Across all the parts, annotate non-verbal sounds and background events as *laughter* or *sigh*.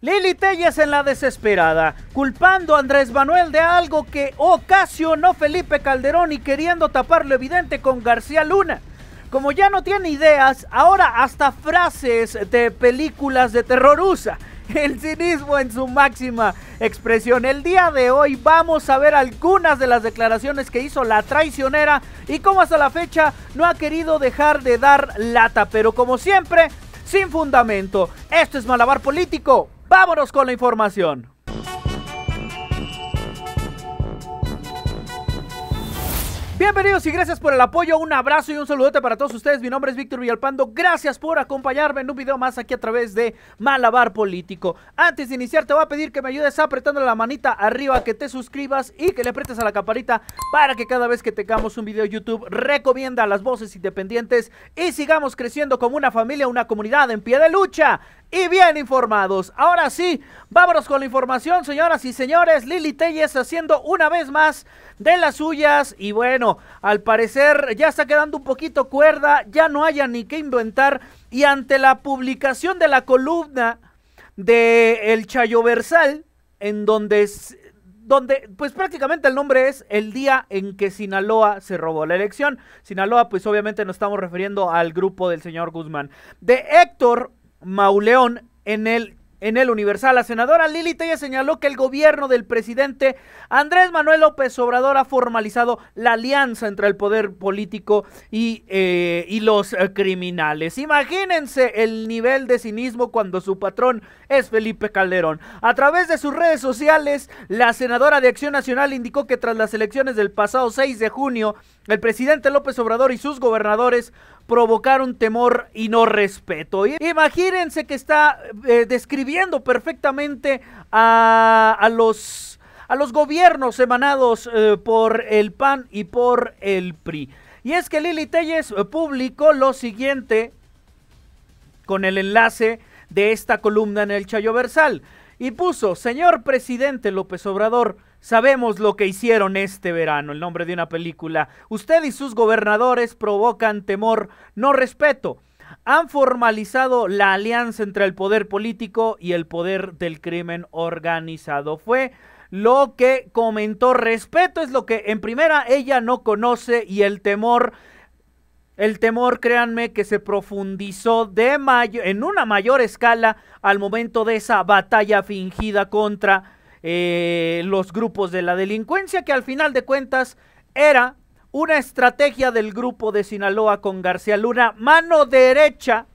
Lili Telles en la desesperada, culpando a Andrés Manuel de algo que ocasionó Felipe Calderón y queriendo tapar lo evidente con García Luna. Como ya no tiene ideas, ahora hasta frases de películas de terror usa. El cinismo en su máxima expresión. El día de hoy vamos a ver algunas de las declaraciones que hizo la traicionera y cómo hasta la fecha no ha querido dejar de dar lata, pero como siempre, sin fundamento. Esto es Malabar Político, Vámonos con la información. Bienvenidos y gracias por el apoyo, un abrazo y un saludote para todos ustedes. Mi nombre es Víctor Villalpando. Gracias por acompañarme en un video más aquí a través de Malabar Político. Antes de iniciar te voy a pedir que me ayudes apretando la manita arriba, que te suscribas y que le apretes a la campanita para que cada vez que tengamos un video YouTube recomienda a las voces independientes y sigamos creciendo como una familia, una comunidad en pie de lucha y bien informados. Ahora sí, vámonos con la información, señoras y señores. Lili Telles haciendo una vez más de las suyas. Y bueno, al parecer ya está quedando un poquito cuerda, ya no haya ni que inventar. Y ante la publicación de la columna de El Chayoversal, en donde, donde, pues prácticamente el nombre es el día en que Sinaloa se robó la elección. Sinaloa, pues obviamente nos estamos refiriendo al grupo del señor Guzmán. De Héctor Mauleón en el en el Universal, la senadora Lili ya señaló que el gobierno del presidente Andrés Manuel López Obrador ha formalizado la alianza entre el poder político y, eh, y los eh, criminales. Imagínense el nivel de cinismo cuando su patrón es Felipe Calderón. A través de sus redes sociales, la senadora de Acción Nacional indicó que tras las elecciones del pasado 6 de junio, el presidente López Obrador y sus gobernadores provocaron temor y no respeto. Imagínense que está eh, describiendo perfectamente a, los a los gobiernos emanados eh, por el PAN y por el PRI. Y es que Lili Telles eh, publicó lo siguiente con el enlace de esta columna en el Chayo Versal y puso, señor presidente López Obrador, Sabemos lo que hicieron este verano, el nombre de una película. Usted y sus gobernadores provocan temor, no respeto. Han formalizado la alianza entre el poder político y el poder del crimen organizado. Fue lo que comentó. Respeto es lo que en primera ella no conoce y el temor el temor, créanme, que se profundizó de mayo, en una mayor escala al momento de esa batalla fingida contra eh, los grupos de la delincuencia, que al final de cuentas era una estrategia del grupo de Sinaloa con García Luna, mano derecha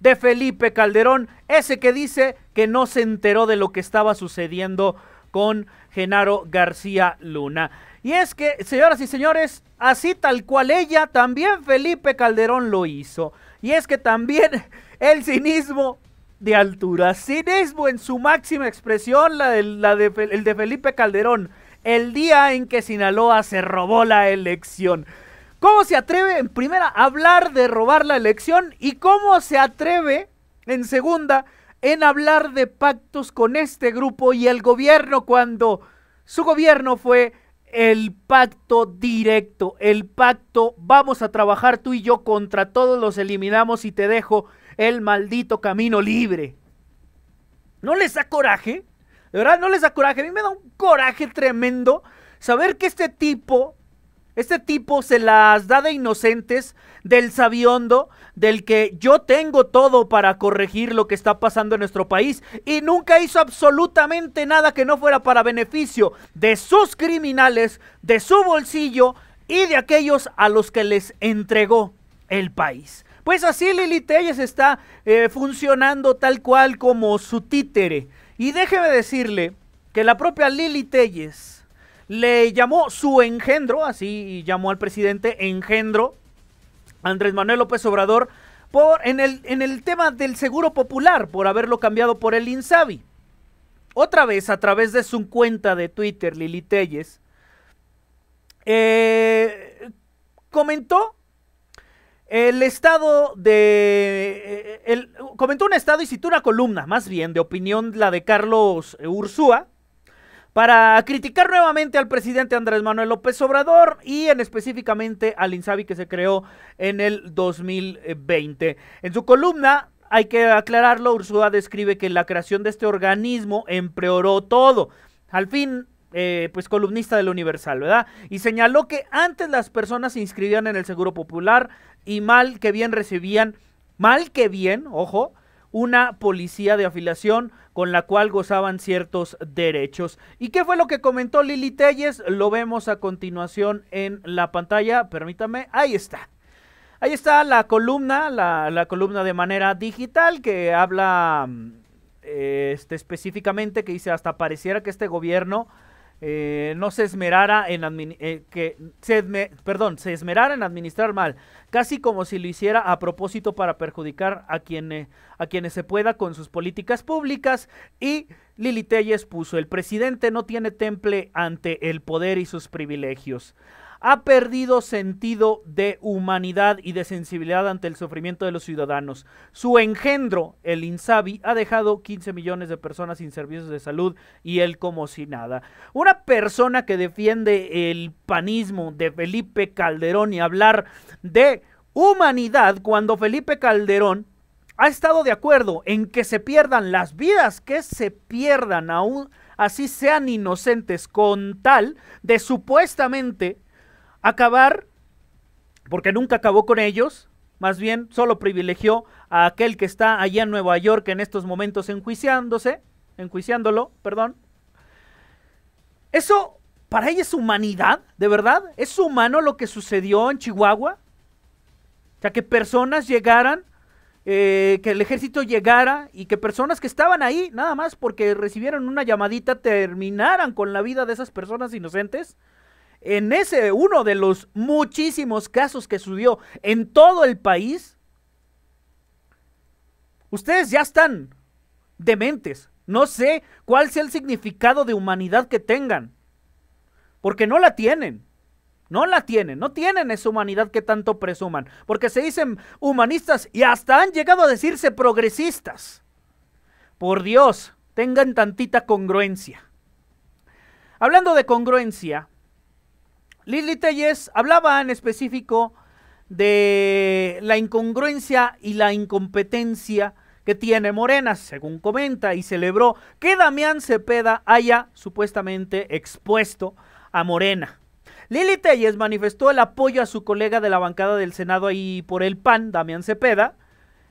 de Felipe Calderón, ese que dice que no se enteró de lo que estaba sucediendo con Genaro García Luna. Y es que, señoras y señores, así tal cual ella, también Felipe Calderón lo hizo. Y es que también *laughs* el cinismo de altura. Cinismo en su máxima expresión, la, de, la el de Felipe Calderón, el día en que Sinaloa se robó la elección. ¿Cómo se atreve en primera hablar de robar la elección? ¿Y cómo se atreve en segunda en hablar de pactos con este grupo y el gobierno cuando su gobierno fue el pacto directo, el pacto vamos a trabajar tú y yo contra todos los eliminamos y te dejo el maldito camino libre. ¿No les da coraje? De verdad, no les da coraje. A mí me da un coraje tremendo saber que este tipo, este tipo se las da de inocentes, del sabiondo, del que yo tengo todo para corregir lo que está pasando en nuestro país y nunca hizo absolutamente nada que no fuera para beneficio de sus criminales, de su bolsillo y de aquellos a los que les entregó el país. Pues así Lili Telles está eh, funcionando tal cual como su títere. Y déjeme decirle que la propia Lili Telles le llamó su engendro, así llamó al presidente engendro, Andrés Manuel López Obrador, por, en, el, en el tema del seguro popular, por haberlo cambiado por el INSABI. Otra vez, a través de su cuenta de Twitter, Lili Telles, eh, comentó el estado de... Eh, el, comentó un estado y citó una columna, más bien, de opinión, la de Carlos Ursúa, para criticar nuevamente al presidente Andrés Manuel López Obrador y en específicamente al INSABI que se creó en el 2020. En su columna, hay que aclararlo, Ursúa describe que la creación de este organismo empeoró todo. Al fin, eh, pues columnista del Universal, ¿verdad? Y señaló que antes las personas se inscribían en el Seguro Popular, y mal que bien recibían, mal que bien, ojo, una policía de afiliación con la cual gozaban ciertos derechos. ¿Y qué fue lo que comentó Lili Telles? Lo vemos a continuación en la pantalla, permítame, ahí está. Ahí está la columna, la, la columna de manera digital que habla mm, eh, este, específicamente, que dice, hasta pareciera que este gobierno eh, no se esmerara en eh, que se en administrar mal, casi como si lo hiciera a propósito para perjudicar a, quien, eh, a quienes se pueda con sus políticas públicas y Lili expuso el presidente no tiene temple ante el poder y sus privilegios ha perdido sentido de humanidad y de sensibilidad ante el sufrimiento de los ciudadanos. Su engendro, el INSABI, ha dejado 15 millones de personas sin servicios de salud y él como si nada. Una persona que defiende el panismo de Felipe Calderón y hablar de humanidad cuando Felipe Calderón ha estado de acuerdo en que se pierdan las vidas que se pierdan aún así sean inocentes con tal de supuestamente acabar, porque nunca acabó con ellos, más bien solo privilegió a aquel que está allá en Nueva York en estos momentos enjuiciándose, enjuiciándolo, perdón. Eso para ella es humanidad, ¿de verdad? ¿Es humano lo que sucedió en Chihuahua? O sea, que personas llegaran, eh, que el ejército llegara y que personas que estaban ahí, nada más porque recibieron una llamadita, terminaran con la vida de esas personas inocentes en ese uno de los muchísimos casos que subió en todo el país, ustedes ya están dementes. No sé cuál sea el significado de humanidad que tengan, porque no la tienen. No la tienen, no tienen esa humanidad que tanto presuman, porque se dicen humanistas y hasta han llegado a decirse progresistas. Por Dios, tengan tantita congruencia. Hablando de congruencia, Lili Telles hablaba en específico de la incongruencia y la incompetencia que tiene Morena, según comenta, y celebró que Damián Cepeda haya supuestamente expuesto a Morena. Lili Telles manifestó el apoyo a su colega de la bancada del Senado ahí por el PAN, Damián Cepeda,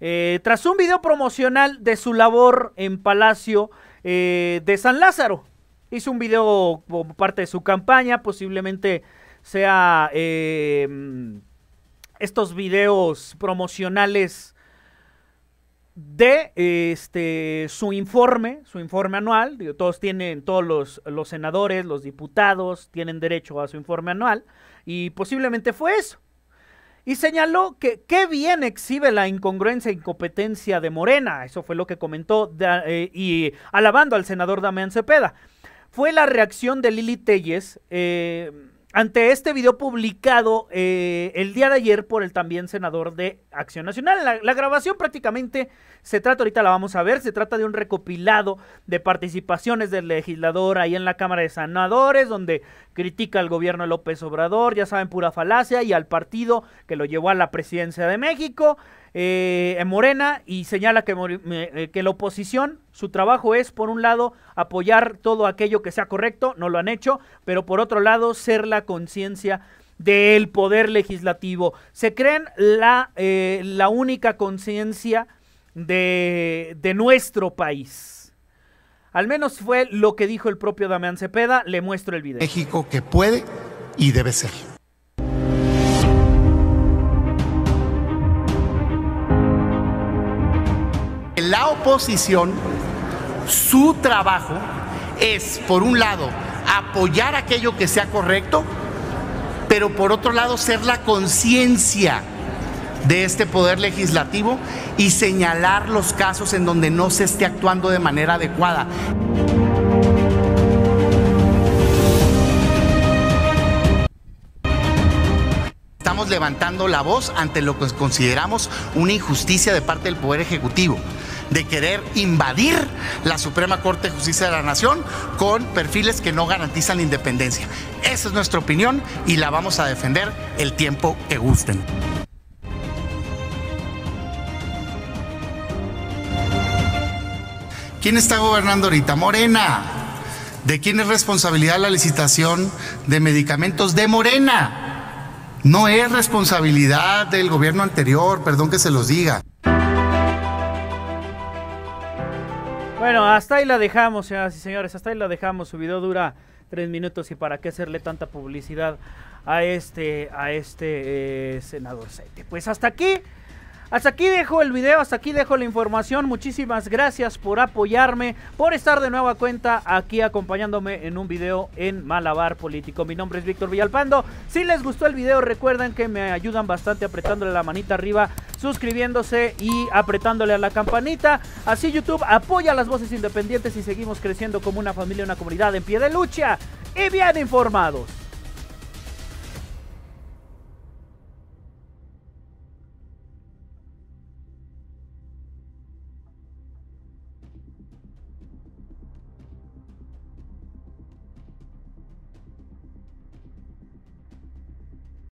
eh, tras un video promocional de su labor en Palacio eh, de San Lázaro. Hizo un video como parte de su campaña, posiblemente sea em, estos videos promocionales de este, su informe, su informe anual. todos tienen, todos los, senadores, los diputados tienen derecho a su informe anual. Y posiblemente fue eso. Y señaló que qué bien exhibe la incongruencia e incompetencia de Morena. Eso fue lo que comentó eh, y alabando al senador Damián Cepeda fue la reacción de Lili Telles eh, ante este video publicado eh, el día de ayer por el también senador de Acción Nacional. La, grabación prácticamente se trata, ahorita la vamos a ver, se trata de un recopilado de participaciones del legislador ahí en la Cámara de Senadores, donde critica al gobierno de López Obrador, ya saben, pura falacia, y al partido que lo llevó a la presidencia de México. Eh, en Morena y señala que, eh, que la oposición, su trabajo es, por un lado, apoyar todo aquello que sea correcto, no lo han hecho, pero por otro lado, ser la conciencia del poder legislativo. Se creen la, eh, la única conciencia de, de nuestro país. Al menos fue lo que dijo el propio Damián Cepeda. Le muestro el video. México que puede y debe ser. la oposición, su trabajo es, por un lado, apoyar aquello que sea correcto, pero por otro lado, ser la conciencia de este poder legislativo y señalar los casos en donde no se esté actuando de manera adecuada. Estamos levantando la voz ante lo que consideramos una injusticia de parte del Poder Ejecutivo de querer invadir la Suprema Corte de Justicia de la Nación con perfiles que no garantizan la independencia. Esa es nuestra opinión y la vamos a defender el tiempo que gusten. ¿Quién está gobernando ahorita? Morena. ¿De quién es responsabilidad la licitación de medicamentos de Morena? No es responsabilidad del gobierno anterior, perdón que se los diga. Bueno, hasta ahí la dejamos, señoras y señores. Hasta ahí la dejamos. Su video dura tres minutos y para qué hacerle tanta publicidad a este, a este eh, senador Pues hasta aquí. Hasta aquí dejo el video, hasta aquí dejo la información. Muchísimas gracias por apoyarme, por estar de nueva cuenta aquí acompañándome en un video en Malabar Político. Mi nombre es Víctor Villalpando. Si les gustó el video, recuerden que me ayudan bastante apretándole la manita arriba, suscribiéndose y apretándole a la campanita. Así YouTube apoya a las voces independientes y seguimos creciendo como una familia, una comunidad en pie de lucha y bien informados.